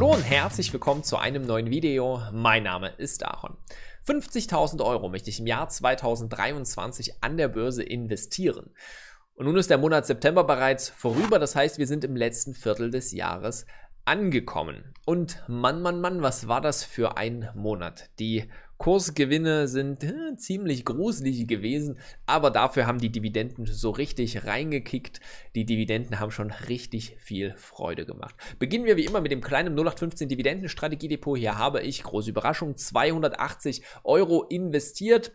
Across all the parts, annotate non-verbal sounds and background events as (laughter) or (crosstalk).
Hallo und herzlich willkommen zu einem neuen Video. Mein Name ist Aaron. 50.000 Euro möchte ich im Jahr 2023 an der Börse investieren. Und nun ist der Monat September bereits vorüber, das heißt, wir sind im letzten Viertel des Jahres angekommen. Und Mann, Mann, Mann, was war das für ein Monat? Die Kursgewinne sind äh, ziemlich gruselig gewesen, aber dafür haben die Dividenden so richtig reingekickt. Die Dividenden haben schon richtig viel Freude gemacht. Beginnen wir wie immer mit dem kleinen 0815 Dividendenstrategiedepot. Hier habe ich, große Überraschung, 280 Euro investiert.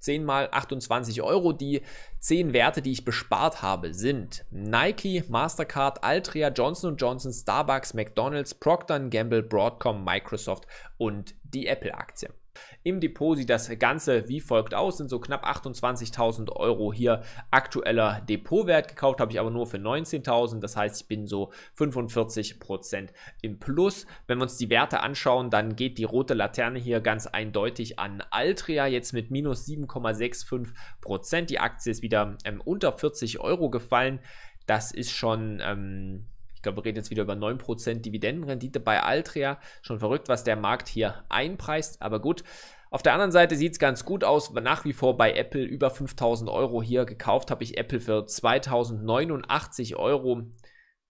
10 mal 28 Euro. Die 10 Werte, die ich bespart habe, sind Nike, Mastercard, Altria, Johnson Johnson, Starbucks, McDonald's, Procter Gamble, Broadcom, Microsoft und die Apple-Aktie. Im Depot sieht das Ganze wie folgt aus, sind so knapp 28.000 Euro hier aktueller Depotwert. Gekauft habe ich aber nur für 19.000, das heißt, ich bin so 45% Prozent im Plus. Wenn wir uns die Werte anschauen, dann geht die rote Laterne hier ganz eindeutig an Altria, jetzt mit minus 7,65%. Prozent. Die Aktie ist wieder ähm, unter 40 Euro gefallen. Das ist schon... Ähm, glaube, wir reden jetzt wieder über 9% Dividendenrendite bei Altria. Schon verrückt, was der Markt hier einpreist, aber gut. Auf der anderen Seite sieht es ganz gut aus, nach wie vor bei Apple über 5000 Euro hier gekauft habe ich Apple für 2089 Euro.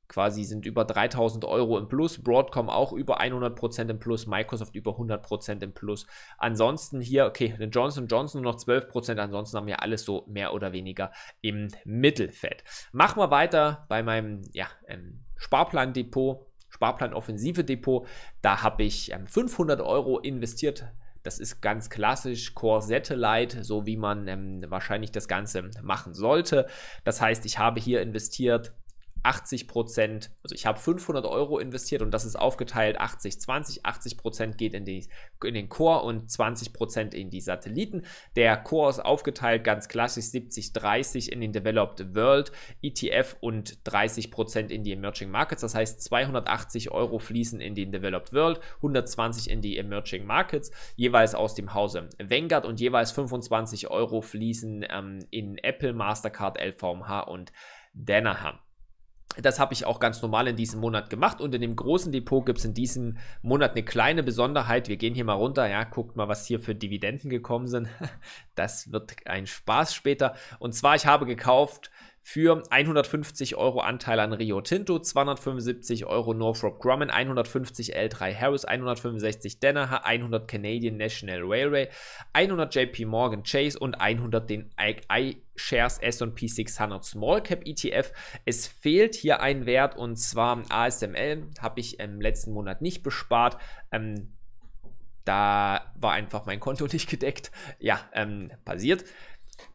Quasi sind über 3000 Euro im Plus, Broadcom auch über 100% im Plus, Microsoft über 100% im Plus. Ansonsten hier, okay, den Johnson Johnson nur noch 12%, ansonsten haben wir alles so mehr oder weniger im Mittelfeld. Machen wir weiter bei meinem, ja, ähm, Sparplandepot, Sparplan-Offensive-Depot. Da habe ich 500 ähm, Euro investiert. Das ist ganz klassisch Korsette-Light, so wie man ähm, wahrscheinlich das Ganze machen sollte. Das heißt, ich habe hier investiert 80 Prozent, also ich habe 500 Euro investiert und das ist aufgeteilt 80, 20. 80 Prozent geht in, die, in den Core und 20 Prozent in die Satelliten. Der Core ist aufgeteilt ganz klassisch 70, 30 in den Developed World ETF und 30 Prozent in die Emerging Markets. Das heißt, 280 Euro fließen in den Developed World, 120 in die Emerging Markets, jeweils aus dem Hause Vanguard und jeweils 25 Euro fließen ähm, in Apple, Mastercard, LVMH und Danaher. Das habe ich auch ganz normal in diesem Monat gemacht und in dem großen Depot gibt es in diesem Monat eine kleine Besonderheit. Wir gehen hier mal runter, ja, guckt mal, was hier für Dividenden gekommen sind. (laughs) Das wird ein Spaß später. Und zwar, ich habe gekauft für 150 Euro Anteil an Rio Tinto, 275 Euro Northrop Grumman, 150 L3 Harris, 165 Danaher, 100 Canadian National Railway, 100 JP Morgan Chase und 100 den iShares S&P 600 Small Cap ETF. Es fehlt hier ein Wert und zwar ASML, habe ich im letzten Monat nicht bespart. Ähm, da war einfach mein Konto (laughs) nicht gedeckt. Ja, ähm, passiert.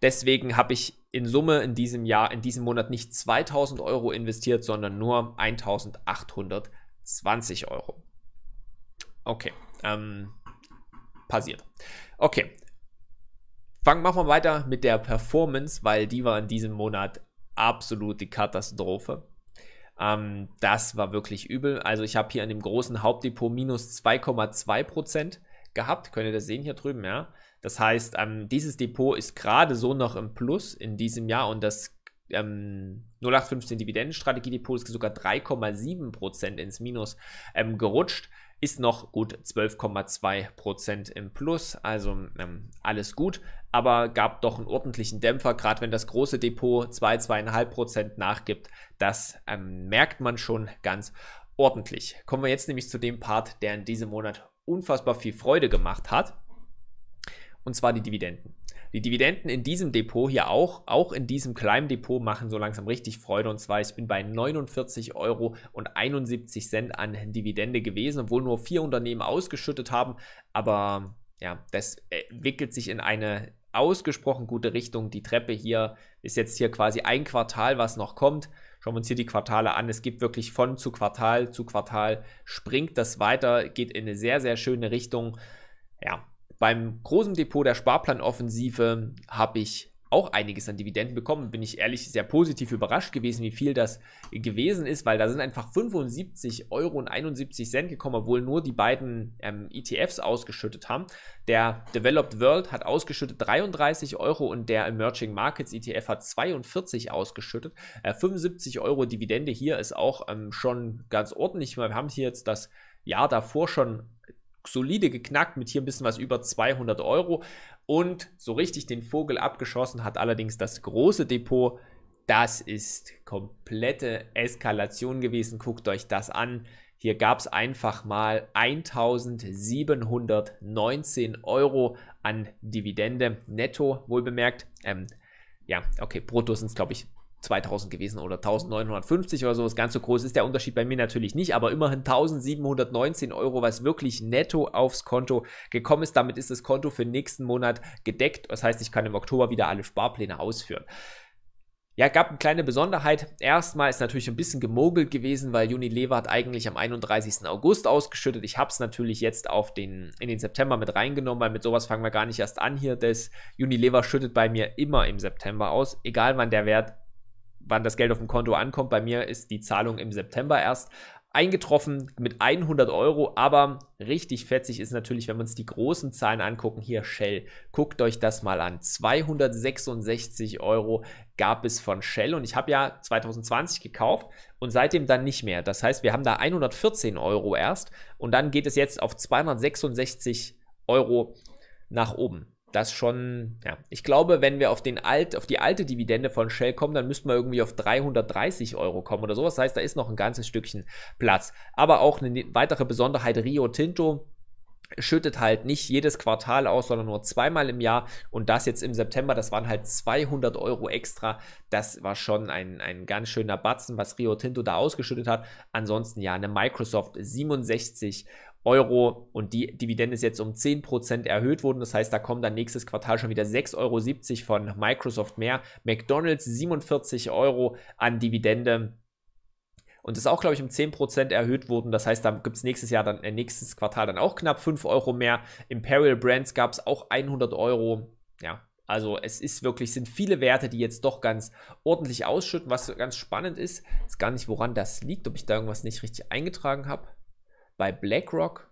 Deswegen habe ich in Summe in diesem Jahr, in diesem Monat nicht 2000 Euro investiert, sondern nur 1820 Euro. Okay, ähm, passiert. Okay, Fangen, machen wir weiter mit der Performance, weil die war in diesem Monat absolut die Katastrophe. Ähm, das war wirklich übel. Also ich habe hier an dem großen Hauptdepot minus 2,2 Prozent gehabt. Könnt ihr das sehen hier drüben, ja? Das heißt, ähm, dieses Depot ist gerade so noch im Plus in diesem Jahr und das ähm, 0815 Dividendenstrategiedepot ist sogar 3,7% ins Minus ähm, gerutscht, ist noch gut 12,2% im Plus, also ähm, alles gut, aber gab doch einen ordentlichen Dämpfer, gerade wenn das große Depot 2-2,5% nachgibt, das ähm, merkt man schon ganz ordentlich. Kommen wir jetzt nämlich zu dem Part, der in diesem Monat unfassbar viel Freude gemacht hat. Und zwar die Dividenden. Die Dividenden in diesem Depot hier auch, auch in diesem kleinen Depot machen so langsam richtig Freude. Und zwar, ich bin bei 49,71 Euro an Dividende gewesen, obwohl nur vier Unternehmen ausgeschüttet haben. Aber ja, das äh, wickelt sich in eine ausgesprochen gute Richtung. Die Treppe hier ist jetzt hier quasi ein Quartal, was noch kommt. Schauen wir uns hier die Quartale an. Es gibt wirklich von zu Quartal zu Quartal springt das weiter, geht in eine sehr, sehr schöne Richtung. Ja, beim großen Depot der Sparplanoffensive habe ich auch einiges an Dividenden bekommen. Bin ich ehrlich sehr positiv überrascht gewesen, wie viel das gewesen ist, weil da sind einfach 75 Euro und 71 Cent gekommen, obwohl nur die beiden ähm, ETFs ausgeschüttet haben. Der Developed World hat ausgeschüttet 33 Euro und der Emerging Markets ETF hat 42 ausgeschüttet. Äh, 75 Euro Dividende hier ist auch ähm, schon ganz ordentlich. Wir haben hier jetzt das Jahr davor schon solide geknackt mit hier ein bisschen was über 200 Euro. Und so richtig den Vogel abgeschossen hat allerdings das große Depot. Das ist komplette Eskalation gewesen. Guckt euch das an. Hier gab es einfach mal 1719 Euro an Dividende netto, wohlbemerkt. Ähm, ja, okay, brutto sind es, glaube ich, 2000 gewesen oder 1950 oder sowas. Ganz so groß ist der Unterschied bei mir natürlich nicht, aber immerhin 1719 Euro, was wirklich netto aufs Konto gekommen ist. Damit ist das Konto für den nächsten Monat gedeckt. Das heißt, ich kann im Oktober wieder alle Sparpläne ausführen. Ja, gab eine kleine Besonderheit. Erstmal ist natürlich ein bisschen gemogelt gewesen, weil Unilever hat eigentlich am 31. August ausgeschüttet. Ich habe es natürlich jetzt auf den, in den September mit reingenommen, weil mit sowas fangen wir gar nicht erst an hier. Das Unilever schüttet bei mir immer im September aus, egal wann der Wert wann das Geld auf dem Konto ankommt. Bei mir ist die Zahlung im September erst eingetroffen mit 100 Euro, aber richtig fetzig ist natürlich, wenn wir uns die großen Zahlen angucken, hier Shell, guckt euch das mal an, 266 Euro gab es von Shell und ich habe ja 2020 gekauft und seitdem dann nicht mehr. Das heißt, wir haben da 114 Euro erst und dann geht es jetzt auf 266 Euro nach oben das schon, ja, ich glaube, wenn wir auf, den alt, auf die alte Dividende von Shell kommen, dann müssten wir irgendwie auf 330 Euro kommen oder sowas. Das heißt, da ist noch ein ganzes Stückchen Platz. Aber auch eine ne, weitere Besonderheit, Rio Tinto schüttet halt nicht jedes Quartal aus, sondern nur zweimal im Jahr. Und das jetzt im September, das waren halt 200 Euro extra. Das war schon ein, ein ganz schöner Batzen, was Rio Tinto da ausgeschüttet hat. Ansonsten ja, eine Microsoft 67 Euro. Euro und die Dividende ist jetzt um 10% erhöht worden. Das heißt, da kommen dann nächstes Quartal schon wieder 6,70 Euro von Microsoft mehr. McDonalds 47 Euro an Dividende. Und das ist auch, glaube ich, um 10% erhöht worden. Das heißt, da gibt es nächstes Jahr dann, äh, nächstes Quartal dann auch knapp 5 Euro mehr. Imperial Brands gab es auch 100 Euro. Ja, also es ist wirklich, sind viele Werte, die jetzt doch ganz ordentlich ausschütten, was ganz spannend ist. Ist gar nicht, woran das liegt, ob ich da irgendwas nicht richtig eingetragen habe. Bei BlackRock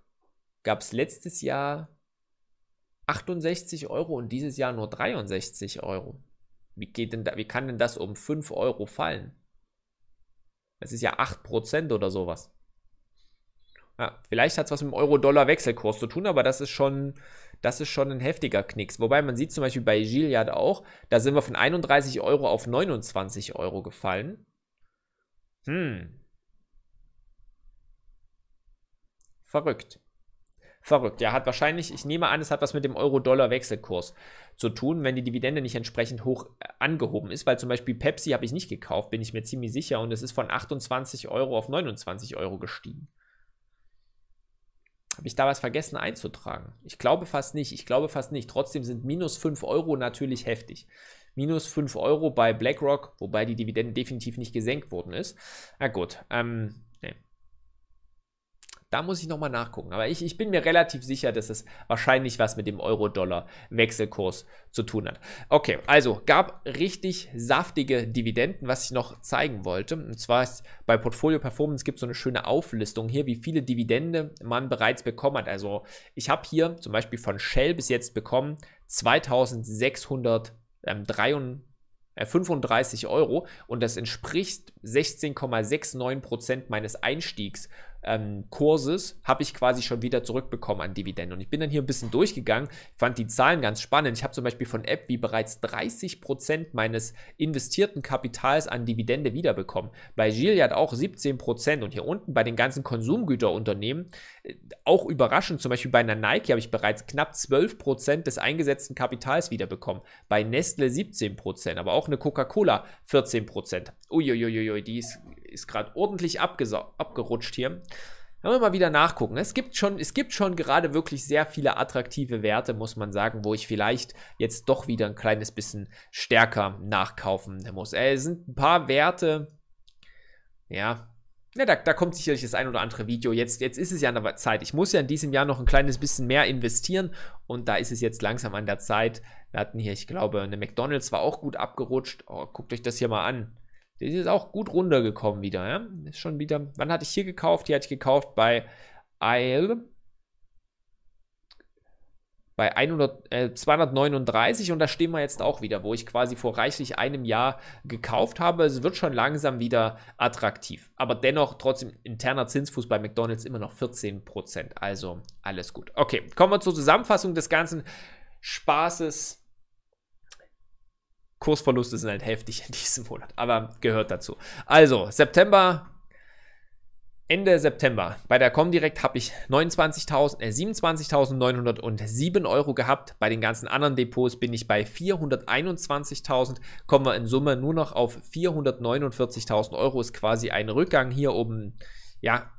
gab es letztes Jahr 68 Euro und dieses Jahr nur 63 Euro. Wie, geht denn da, wie kann denn das um 5 Euro fallen? Das ist ja 8% oder sowas. Ja, vielleicht hat es was mit dem Euro-Dollar-Wechselkurs zu tun, aber das ist schon, das ist schon ein heftiger Knicks. Wobei man sieht zum Beispiel bei Gilead auch, da sind wir von 31 Euro auf 29 Euro gefallen. Hm, Verrückt. Verrückt. Ja, hat wahrscheinlich, ich nehme an, es hat was mit dem Euro-Dollar-Wechselkurs zu tun, wenn die Dividende nicht entsprechend hoch äh, angehoben ist, weil zum Beispiel Pepsi habe ich nicht gekauft, bin ich mir ziemlich sicher, und es ist von 28 Euro auf 29 Euro gestiegen. Habe ich da was vergessen einzutragen? Ich glaube fast nicht. Ich glaube fast nicht. Trotzdem sind minus 5 Euro natürlich heftig. Minus 5 Euro bei BlackRock, wobei die Dividende definitiv nicht gesenkt worden ist. Na gut, ähm, da muss ich nochmal nachgucken. Aber ich, ich bin mir relativ sicher, dass es wahrscheinlich was mit dem Euro-Dollar-Wechselkurs zu tun hat. Okay, also gab richtig saftige Dividenden, was ich noch zeigen wollte. Und zwar ist bei Portfolio Performance gibt es so eine schöne Auflistung hier, wie viele Dividende man bereits bekommen hat. Also ich habe hier zum Beispiel von Shell bis jetzt bekommen 2633 35 Euro und das entspricht 16,69 Prozent meines Einstiegs ähm, Kurses habe ich quasi schon wieder zurückbekommen an Dividenden. Und ich bin dann hier ein bisschen durchgegangen, fand die Zahlen ganz spannend. Ich habe zum Beispiel von App wie bereits 30% meines investierten Kapitals an Dividende wiederbekommen. Bei Gilead auch 17% und hier unten bei den ganzen Konsumgüterunternehmen, äh, auch überraschend, zum Beispiel bei einer Nike habe ich bereits knapp 12% des eingesetzten Kapitals wiederbekommen. Bei Nestle 17%, aber auch eine Coca-Cola 14%. Uiuiuiui, die ist ist gerade ordentlich abgerutscht hier. Wenn wir mal wieder nachgucken. Es gibt schon, es gibt schon gerade wirklich sehr viele attraktive Werte, muss man sagen, wo ich vielleicht jetzt doch wieder ein kleines bisschen stärker nachkaufen muss. Äh, es sind ein paar Werte, ja, ja, da, da, kommt sicherlich das ein oder andere Video. Jetzt, jetzt ist es ja an der Zeit. Ich muss ja in diesem Jahr noch ein kleines bisschen mehr investieren und da ist es jetzt langsam an der Zeit. Wir hatten hier, ich glaube, eine McDonalds war auch gut abgerutscht. Oh, guckt euch das hier mal an. Die ist auch gut runtergekommen wieder. Ja? Ist schon wieder. Wann hatte ich hier gekauft? Die hatte ich gekauft bei Eil. Bei 100, äh, 239 und da stehen wir jetzt auch wieder, wo ich quasi vor reichlich einem Jahr gekauft habe. Es wird schon langsam wieder attraktiv. Aber dennoch trotzdem interner Zinsfuß bei McDonalds immer noch 14%. Also alles gut. Okay, kommen wir zur Zusammenfassung des ganzen Spaßes Kursverluste sind halt heftig in diesem Monat, aber gehört dazu. Also, September, Ende September, bei der Comdirect habe ich 29.000, äh, 27.907 Euro gehabt. Bei den ganzen anderen Depots bin ich bei 421.000, kommen wir in Summe nur noch auf 449.000 Euro, ist quasi ein Rückgang hier oben, ja,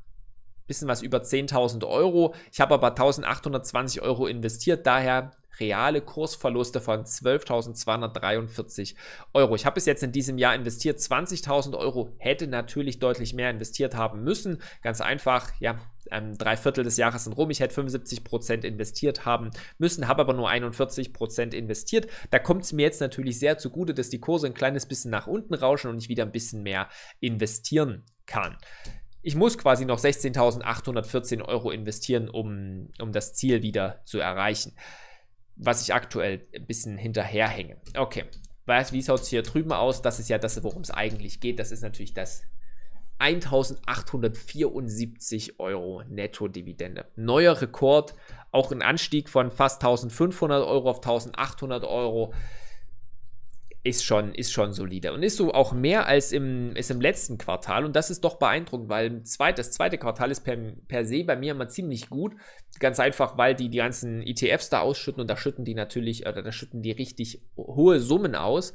bisschen was über 10.000 Euro. Ich habe aber 1.820 Euro investiert, daher reale Kursverluste von 12.243 Euro. Ich habe bis jetzt in diesem Jahr investiert 20.000 Euro, hätte natürlich deutlich mehr investiert haben müssen. Ganz einfach, ja, ähm, drei Viertel des Jahres sind rum. Ich hätte 75% Prozent investiert haben müssen, habe aber nur 41% Prozent investiert. Da kommt es mir jetzt natürlich sehr zugute, dass die Kurse ein kleines bisschen nach unten rauschen und ich wieder ein bisschen mehr investieren kann ich muss quasi noch 16.814 Euro investieren, um, um das Ziel wieder zu erreichen, was ich aktuell ein bisschen hinterherhänge. Okay, was, wie schaut es hier drüben aus? Das ist ja das, worum es eigentlich geht. Das ist natürlich das 1.874 Euro Netto-Dividende. Neuer Rekord, auch ein Anstieg von fast 1.500 Euro auf 1.800 Euro ist schon, ist schon solide und ist so auch mehr als im, ist im letzten Quartal und das ist doch beeindruckend, weil zweit, das zweite Quartal ist per, per se bei mir immer ziemlich gut, ganz einfach, weil die die ganzen ETFs da ausschütten und da schütten die natürlich, oder da schütten die richtig hohe Summen aus,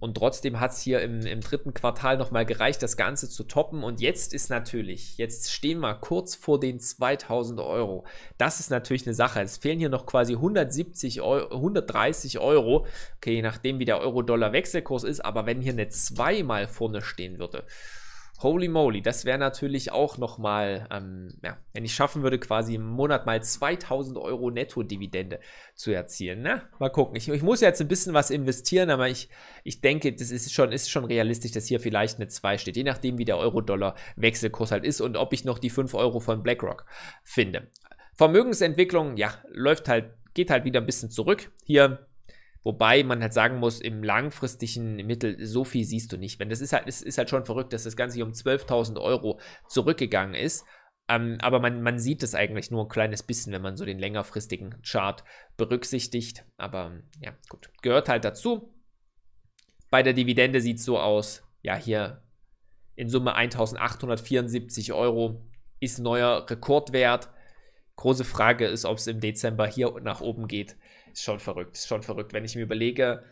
und trotzdem hat es hier im, im dritten Quartal nochmal gereicht, das Ganze zu toppen. Und jetzt ist natürlich, jetzt stehen wir kurz vor den 2000 Euro. Das ist natürlich eine Sache. Es fehlen hier noch quasi 170 Euro, 130 Euro. Okay, je nachdem, wie der Euro-Dollar-Wechselkurs ist. Aber wenn hier eine 2 mal vorne stehen würde, Holy moly, das wäre natürlich auch nochmal, ähm, ja, wenn ich schaffen würde, quasi im Monat mal 2000 Euro Netto-Dividende zu erzielen. Ne? Mal gucken. Ich, ich, muss jetzt ein bisschen was investieren, aber ich, ich denke, das ist schon, ist schon realistisch, dass hier vielleicht eine 2 steht, je nachdem, wie der Euro-Dollar-Wechselkurs halt ist und ob ich noch die 5 Euro von BlackRock finde. Vermögensentwicklung, ja, läuft halt, geht halt wieder ein bisschen zurück. Hier Wobei man halt sagen muss, im langfristigen Mittel so viel siehst du nicht. Wenn das ist halt, es ist halt schon verrückt, dass das Ganze hier um 12.000 Euro zurückgegangen ist. Ähm, aber man, man sieht es eigentlich nur ein kleines bisschen, wenn man so den längerfristigen Chart berücksichtigt. Aber ja, gut, gehört halt dazu. Bei der Dividende sieht es so aus, ja, hier in Summe 1874 Euro ist neuer Rekordwert. Große Frage ist, ob es im Dezember hier nach oben geht. Ist schon verrückt, ist schon verrückt. Wenn ich mir überlege,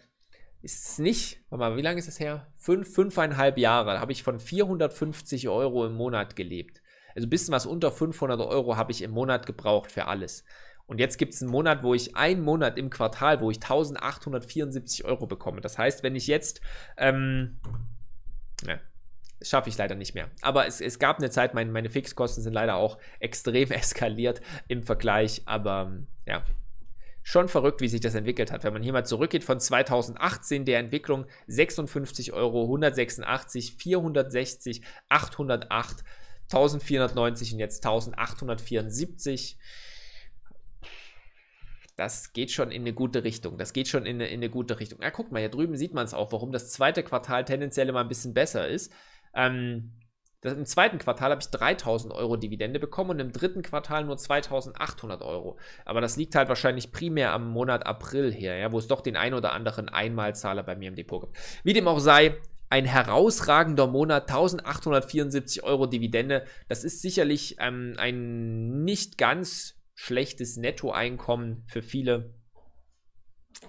ist es nicht, warte mal, wie lange ist das her? Fünf, fünfeinhalb Jahre habe ich von 450 Euro im Monat gelebt. Also ein bisschen was unter 500 Euro habe ich im Monat gebraucht für alles. Und jetzt gibt es einen Monat, wo ich einen Monat im Quartal, wo ich 1874 Euro bekomme. Das heißt, wenn ich jetzt, ähm, ne, schaffe ich leider nicht mehr. Aber es, es gab eine Zeit, mein, meine Fixkosten sind leider auch (laughs) extrem eskaliert im Vergleich, aber ähm, ja. Schon verrückt, wie sich das entwickelt hat. Wenn man hier mal zurückgeht von 2018, der Entwicklung 56 Euro, 186, 460, 808, 1490 und jetzt 1874. Das geht schon in eine gute Richtung. Das geht schon in eine, in eine gute Richtung. Ja, guck mal, hier drüben sieht man es auch, warum das zweite Quartal tendenziell immer ein bisschen besser ist. Ähm, das, Im zweiten Quartal habe ich 3000 Euro Dividende bekommen und im dritten Quartal nur 2800 Euro. Aber das liegt halt wahrscheinlich primär am Monat April her, ja, wo es doch den ein oder anderen Einmalzahler bei mir im Depot gibt. Wie dem auch sei, ein herausragender Monat, 1874 Euro Dividende. Das ist sicherlich ähm, ein nicht ganz schlechtes Nettoeinkommen für viele.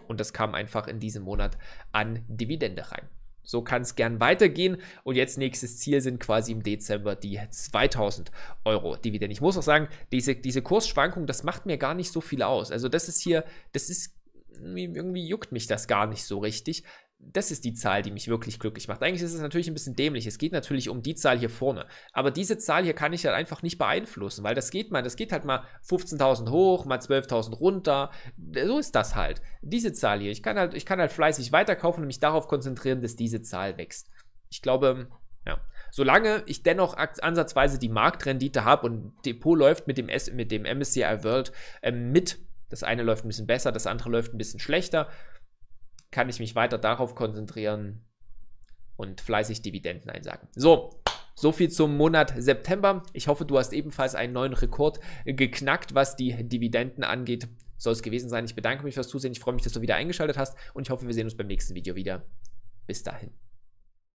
Und das kam einfach in diesem Monat an Dividende rein. So kann es gern weitergehen. Und jetzt nächstes Ziel sind quasi im Dezember die 2000 Euro Dividende. Ich muss auch sagen, diese, diese Kursschwankung, das macht mir gar nicht so viel aus. Also das ist hier, das ist irgendwie juckt mich das gar nicht so richtig, das ist die Zahl, die mich wirklich glücklich macht. Eigentlich ist es natürlich ein bisschen dämlich. Es geht natürlich um die Zahl hier vorne. Aber diese Zahl hier kann ich halt einfach nicht beeinflussen, weil das geht mal, das geht halt mal 15.000 hoch, mal 12.000 runter. So ist das halt. Diese Zahl hier. Ich kann halt, ich kann halt fleißig weiterkaufen und mich darauf konzentrieren, dass diese Zahl wächst. Ich glaube, ja. Solange ich dennoch ansatzweise die Marktrendite habe und Depot läuft mit dem, S mit dem MSCI World äh, mit, das eine läuft ein bisschen besser, das andere läuft ein bisschen schlechter, kann ich mich weiter darauf konzentrieren und fleißig Dividenden einsagen. So, so viel zum Monat September. Ich hoffe, du hast ebenfalls einen neuen Rekord geknackt, was die Dividenden angeht. Soll es gewesen sein. Ich bedanke mich fürs Zusehen. Ich freue mich, dass du wieder eingeschaltet hast und ich hoffe, wir sehen uns beim nächsten Video wieder. Bis dahin.